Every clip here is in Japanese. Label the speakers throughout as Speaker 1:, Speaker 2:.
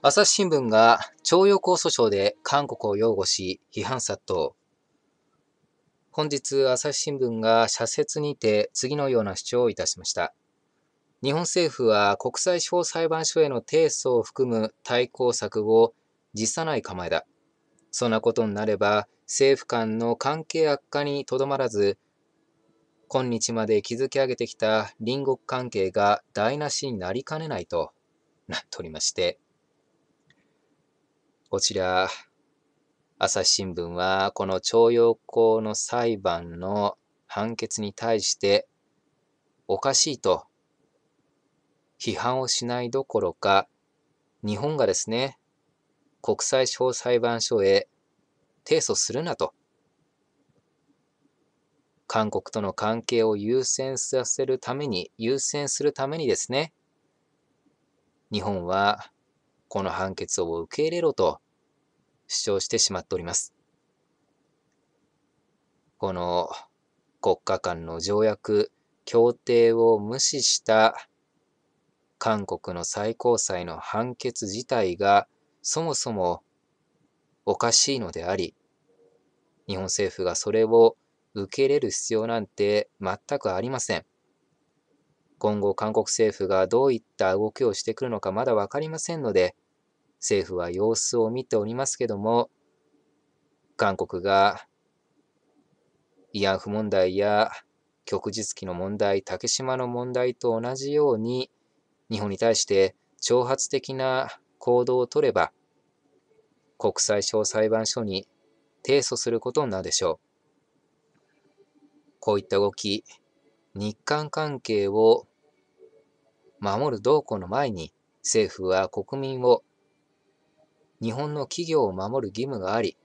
Speaker 1: 朝日新聞が徴用工訴訟で韓国を擁護し批判殺到。本日、朝日新聞が社説にて次のような主張をいたしました。日本政府は国際司法裁判所への提訴を含む対抗策を辞さない構えだ。そんなことになれば、政府間の関係悪化にとどまらず、今日まで築き上げてきた隣国関係が台無しになりかねないとなっておりまして、こちら、朝日新聞は、この徴用工の裁判の判決に対して、おかしいと、批判をしないどころか、日本がですね、国際司法裁判所へ提訴するなと、韓国との関係を優先させるために、優先するためにですね、日本はこの判決を受け入れろと主張してしまっております。この国家間の条約、協定を無視した韓国の最高裁の判決自体がそもそもおかしいのであり、日本政府がそれを受け入れる必要なんて全くありません。今後韓国政府がどういった動きをしてくるのかまだ分かりませんので政府は様子を見ておりますけども韓国が慰安婦問題や旭日旗の問題竹島の問題と同じように日本に対して挑発的な行動をとれば国際小裁判所に提訴することになるでしょう。こういった動き日韓関係を守る動向の前に政府は国民を日本の企業を守る義務があり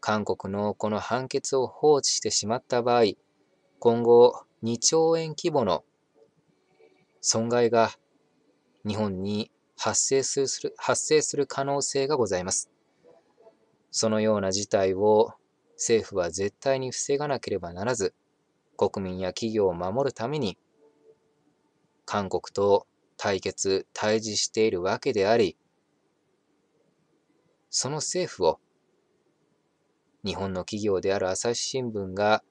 Speaker 1: 韓国のこの判決を放置してしまった場合今後2兆円規模の損害が日本に発生する発生する可能性がございます。そのような事態を政府は絶対に防がなければならず、国民や企業を守るために韓国と対決、対峙しているわけであり、その政府を日本の企業である朝日新聞が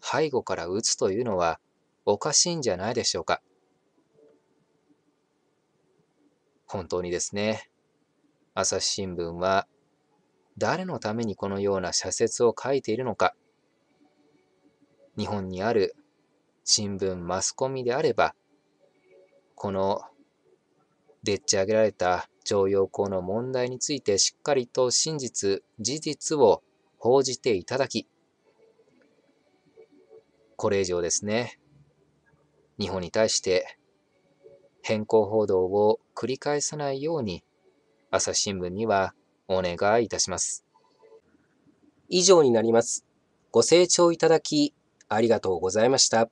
Speaker 1: 背後から撃つというのはおかしいんじゃないでしょうか。本当にですね、朝日新聞は誰のためにこのような社説を書いているのか、日本にある新聞、マスコミであれば、このでっち上げられた徴用工の問題についてしっかりと真実、事実を報じていただき、これ以上ですね、日本に対して変更報道を繰り返さないように、朝日新聞にはお願いいたします。以上になります。ご清聴いただきありがとうございました。